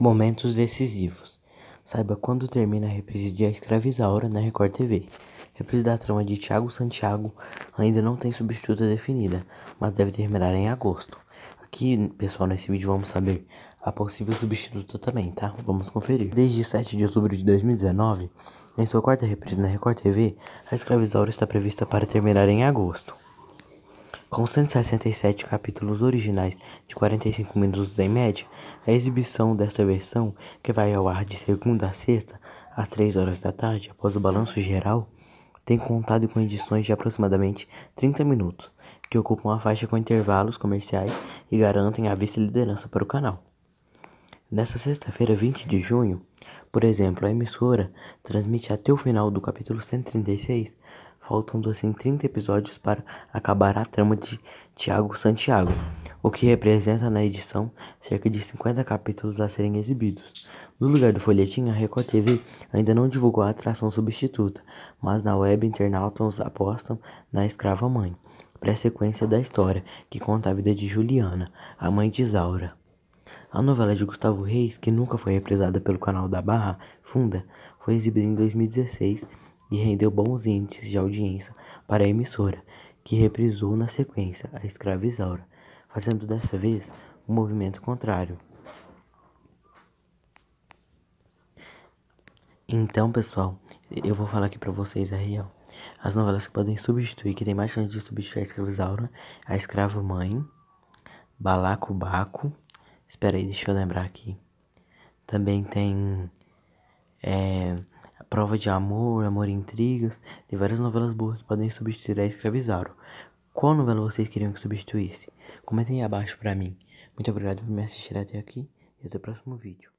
Momentos decisivos. Saiba quando termina a reprise de A Escravizaura na Record TV. Reprise da trama de Tiago Santiago ainda não tem substituta definida, mas deve terminar em agosto. Aqui, pessoal, nesse vídeo vamos saber a possível substituta também, tá? Vamos conferir. Desde 7 de outubro de 2019, em sua quarta reprise na Record TV, A Escravizaura está prevista para terminar em agosto. Com 167 capítulos originais de 45 minutos em média, a exibição desta versão, que vai ao ar de segunda a sexta, às 3 horas da tarde, após o balanço geral, tem contado com edições de aproximadamente 30 minutos, que ocupam a faixa com intervalos comerciais e garantem a vice-liderança para o canal. Nesta sexta-feira, 20 de junho, por exemplo, a emissora transmite até o final do capítulo 136 Faltam 230 assim, episódios para acabar a trama de Tiago Santiago, o que representa na edição cerca de 50 capítulos a serem exibidos. No lugar do folhetim, a Record TV ainda não divulgou a atração substituta, mas na web internautas apostam na Escrava Mãe, pré-sequência da história, que conta a vida de Juliana, a mãe de Isaura. A novela de Gustavo Reis, que nunca foi reprisada pelo canal da Barra Funda, foi exibida em 2016 e rendeu bons índices de audiência para a emissora, que reprisou na sequência A Escrava Isaura, fazendo dessa vez um movimento contrário. Então, pessoal, eu vou falar aqui para vocês a real. As novelas que podem substituir, que tem mais chance de substituir a Escrava Isaura, A Escrava Mãe, Balaco Baco, espera aí, deixa eu lembrar aqui. Também tem é, Prova de Amor, Amor e Intrigas, de várias novelas boas que podem substituir a escravizar. Qual novela vocês queriam que substituísse? Comentem aí abaixo pra mim. Muito obrigado por me assistir até aqui e até o próximo vídeo.